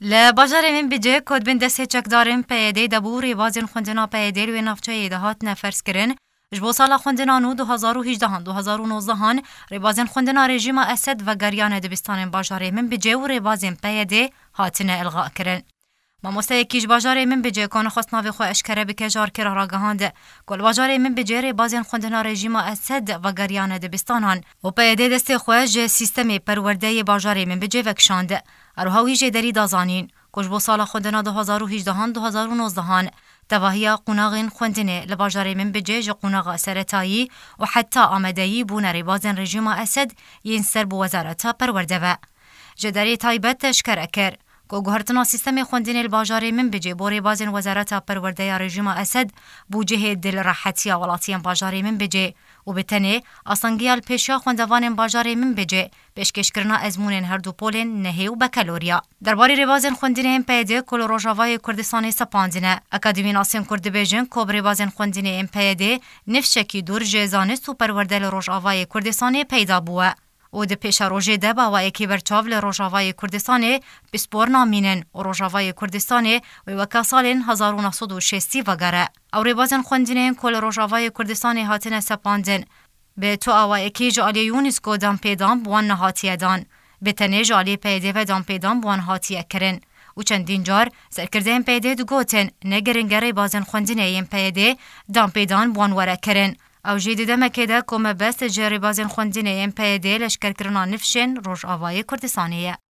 ل بازار من بجه کد بین دسته چکدارن پیده دبو ریوازین خوندنا پیده لوی نفچه ایدهات نفرس کرن جبو سال خوندنا نو 2018 هان 2019 هان ریوازین خوندنا رژیم اسد و گریان دبستان بازار من بجه و ریوازین پیده هاتنه الغا کرن مامۆستایە کیش باژارێ من بجێ کۆن خست ناوێ خۆ جار کره را ڕاگەهاند گل باژارێ من بجێرێ بازێن خوندنا ڕێژیما ئەسەد ڤەگەریانە دەبستانان و پەیەدێ دەستێ خۆە ژێ سیستەمێ پەروەردەیە باژارێ من بجێ وەکشاند ئەروهاوی ژێ دەری دازانین کوش بۆ ساڵە خوندنا 2018 2019 تەواهیا قوناغên خوندنê li bajarê min bicê ji qonaxa seretayî û heta amedeyî bûna rêbazên rejima Esed yên ser bi wezareta perwerdeve. Ji derê taybet teşkerek kir. کو گوهرتنا سیستم خوندن الباجار من بجه بوری بازن وزارت پرورده رژیم اسد بوجه دل راحتی ولاتی باجار من بجه و بتنه اصنگیال پیشا خوندوان باجار من بجه پیشکش کرنا ازمون هر دو پولن نهی و بکالوریا درباره ریبازن خوندن ام پیده کل روژاوای کردستان سپاندنه اکادمی ناسین کرد بیجن کب ریبازن خوندن ام پیده نفشکی دور جزانست و پرورده روژاوای کردستان پیدا بوه او د پیشا روژه ده باوای که برچاو ل روژاوای کردستان بسپور نامینن و روژاوای کردستان و وکا سالین 1960 وگره او ریبازن خوندینین کل روژاوای کردستان هاتن سپاندن به تو اوای که جالی یونسکو دم پیدام بوان نهاتیه دان به تنه جالی پیده و دم پیدام بوان هاتیه کرن و چندین جار سرکردین پیده دو گوتن نگرنگره بازن خوندینین پیده دم پیدان بوان وره کرن او جدی دمکه ده کومه بست جریبازن خوندین ام پی دی لشکرکرنا نفشن روش آوای کردستانیه.